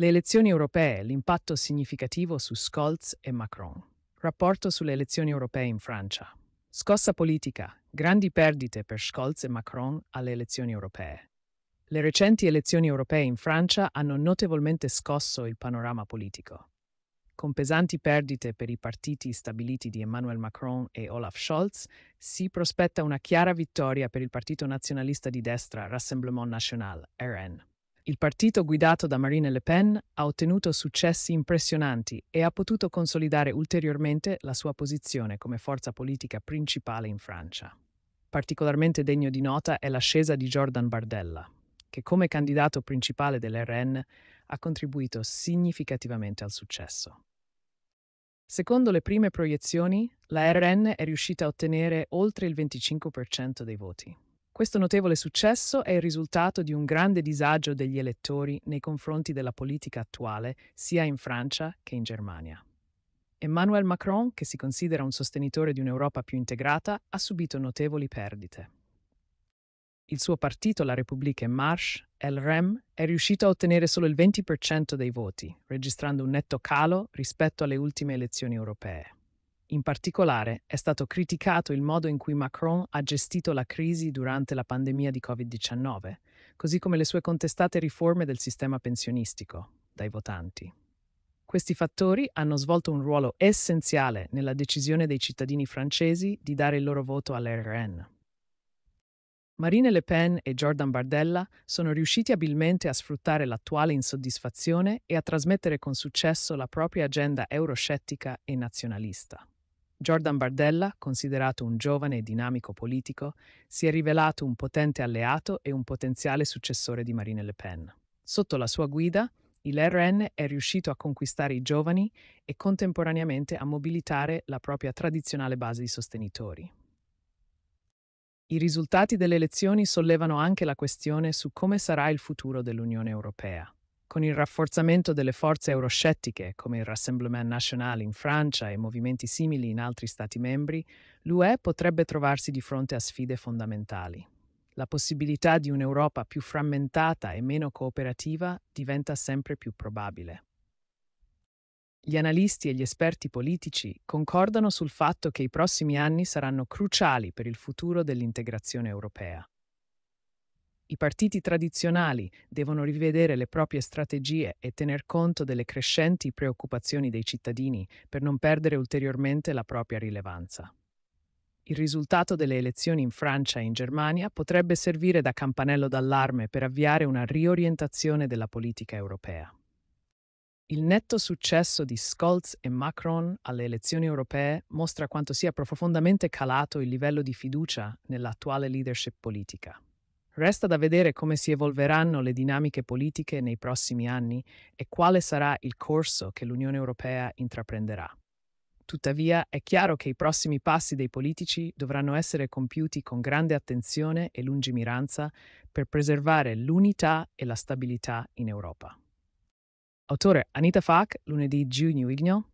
Le elezioni europee, l'impatto significativo su Scholz e Macron. Rapporto sulle elezioni europee in Francia. Scossa politica, grandi perdite per Scholz e Macron alle elezioni europee. Le recenti elezioni europee in Francia hanno notevolmente scosso il panorama politico, con pesanti perdite per i partiti stabiliti di Emmanuel Macron e Olaf Scholz, si prospetta una chiara vittoria per il partito nazionalista di destra Rassemblement National, RN, il partito guidato da Marine Le Pen ha ottenuto successi impressionanti e ha potuto consolidare ulteriormente la sua posizione come forza politica principale in Francia. Particolarmente degno di nota è l'ascesa di Jordan Bardella, che come candidato principale dell'RN ha contribuito significativamente al successo. Secondo le prime proiezioni, la RN è riuscita a ottenere oltre il 25% dei voti. Questo notevole successo è il risultato di un grande disagio degli elettori nei confronti della politica attuale, sia in Francia che in Germania. Emmanuel Macron, che si considera un sostenitore di un'Europa più integrata, ha subito notevoli perdite. Il suo partito, la Repubblica en Marche, El Rem, è riuscito a ottenere solo il 20% dei voti, registrando un netto calo rispetto alle ultime elezioni europee. In particolare è stato criticato il modo in cui Macron ha gestito la crisi durante la pandemia di Covid-19, così come le sue contestate riforme del sistema pensionistico dai votanti. Questi fattori hanno svolto un ruolo essenziale nella decisione dei cittadini francesi di dare il loro voto all'RN. Marine Le Pen e Jordan Bardella sono riusciti abilmente a sfruttare l'attuale insoddisfazione e a trasmettere con successo la propria agenda euroscettica e nazionalista. Jordan Bardella, considerato un giovane e dinamico politico, si è rivelato un potente alleato e un potenziale successore di Marine Le Pen. Sotto la sua guida, il RN è riuscito a conquistare i giovani e contemporaneamente a mobilitare la propria tradizionale base di sostenitori. I risultati delle elezioni sollevano anche la questione su come sarà il futuro dell'Unione Europea con il rafforzamento delle forze euroscettiche come il Rassemblement National in Francia e movimenti simili in altri Stati membri, l'UE potrebbe trovarsi di fronte a sfide fondamentali. La possibilità di un'Europa più frammentata e meno cooperativa diventa sempre più probabile. Gli analisti e gli esperti politici concordano sul fatto che i prossimi anni saranno cruciali per il futuro dell'integrazione europea. I partiti tradizionali devono rivedere le proprie strategie e tener conto delle crescenti preoccupazioni dei cittadini per non perdere ulteriormente la propria rilevanza. Il risultato delle elezioni in Francia e in Germania potrebbe servire da campanello d'allarme per avviare una riorientazione della politica europea. Il netto successo di Scholz e Macron alle elezioni europee mostra quanto sia profondamente calato il livello di fiducia nell'attuale leadership politica. Resta da vedere come si evolveranno le dinamiche politiche nei prossimi anni e quale sarà il corso che l'Unione Europea intraprenderà. Tuttavia è chiaro che i prossimi passi dei politici dovranno essere compiuti con grande attenzione e lungimiranza per preservare l'unità e la stabilità in Europa. Autore Anita Fak, lunedì Giugno Igno.